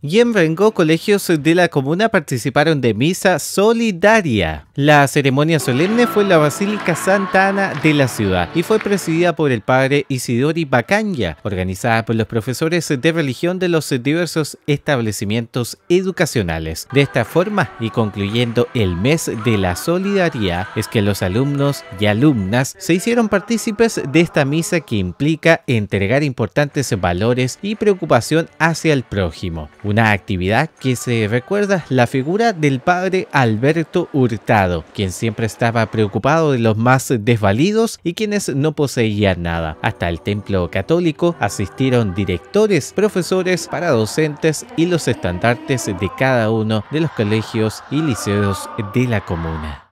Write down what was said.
Y en Rengo, colegios de la comuna participaron de misa solidaria. La ceremonia solemne fue en la Basílica Santa Ana de la ciudad y fue presidida por el padre Isidori Bacanya, organizada por los profesores de religión de los diversos establecimientos educacionales. De esta forma, y concluyendo el mes de la solidaridad, es que los alumnos y alumnas se hicieron partícipes de esta misa que implica entregar importantes valores y preocupación hacia el prójimo una actividad que se recuerda la figura del padre Alberto Hurtado, quien siempre estaba preocupado de los más desvalidos y quienes no poseían nada. Hasta el templo católico asistieron directores, profesores, paradocentes y los estandartes de cada uno de los colegios y liceos de la comuna.